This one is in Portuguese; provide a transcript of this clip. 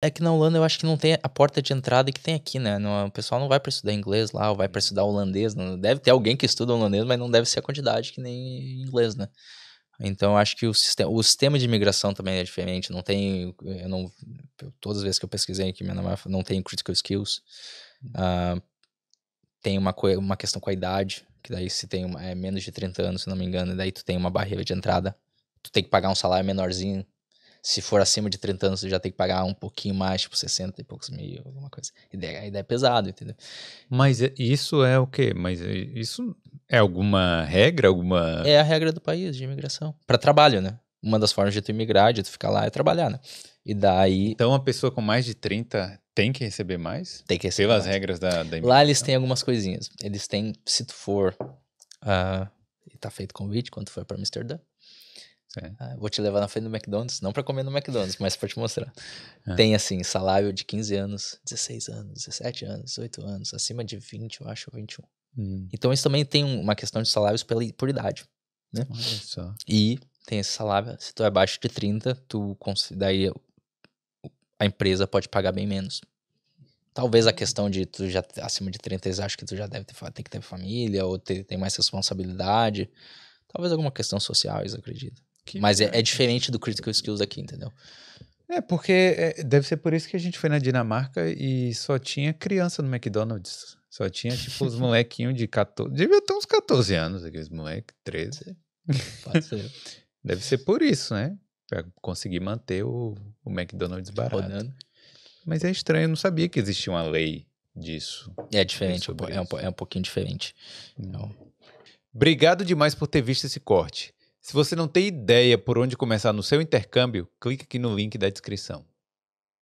É que na Holanda eu acho que não tem a porta de entrada que tem aqui, né? Não, o pessoal não vai para estudar inglês lá, ou vai para estudar holandês. Não, deve ter alguém que estuda holandês, mas não deve ser a quantidade que nem inglês, né? Então eu acho que o sistema, o sistema de imigração também é diferente. Não tem, eu não, todas as vezes que eu pesquisei aqui, minha namorada não tem critical skills. Uh, tem uma, uma questão com a idade, que daí se tem uma, é menos de 30 anos, se não me engano, e daí tu tem uma barreira de entrada. Tu tem que pagar um salário menorzinho se for acima de 30 anos, você já tem que pagar um pouquinho mais, tipo 60 e poucos mil, alguma coisa. A ideia, a ideia é pesado, entendeu? Mas é, isso é o quê? Mas é, isso é alguma regra, alguma... É a regra do país de imigração. Para trabalho, né? Uma das formas de tu imigrar, de tu ficar lá, é trabalhar, né? E daí... Então, uma pessoa com mais de 30 tem que receber mais? Tem que receber Pelas mais. regras da, da imigração. Lá eles têm algumas coisinhas. Eles têm, se tu for... Uh, tá feito convite quando for para Amsterdã. É. Ah, vou te levar na frente do McDonald's, não para comer no McDonald's, mas para te mostrar. É. Tem assim, salário de 15 anos, 16 anos, 17 anos, 18 anos, acima de 20, eu acho, 21. Hum. Então isso também tem uma questão de salários pela, por idade, né? Olha só. E tem esse salário, se tu é abaixo de 30, tu daí a empresa pode pagar bem menos. Talvez a hum. questão de tu já acima de 30, eles acham que tu já deve ter, tem que ter família ou ter, tem mais responsabilidade. Talvez alguma questão social, eles acreditam. Que Mas é, é, diferente do Critical Skills aqui, entendeu? É, porque é, deve ser por isso que a gente foi na Dinamarca e só tinha criança no McDonald's. Só tinha, tipo, os molequinhos de 14. Devia ter uns 14 anos, aqueles moleques, 13. Pode ser. deve ser por isso, né? Pra conseguir manter o, o McDonald's barato. Rodando. Mas é estranho, eu não sabia que existia uma lei disso. É diferente, é um, é, é um pouquinho diferente. Hum. Então... Obrigado demais por ter visto esse corte. Se você não tem ideia por onde começar no seu intercâmbio, clique aqui no link da descrição.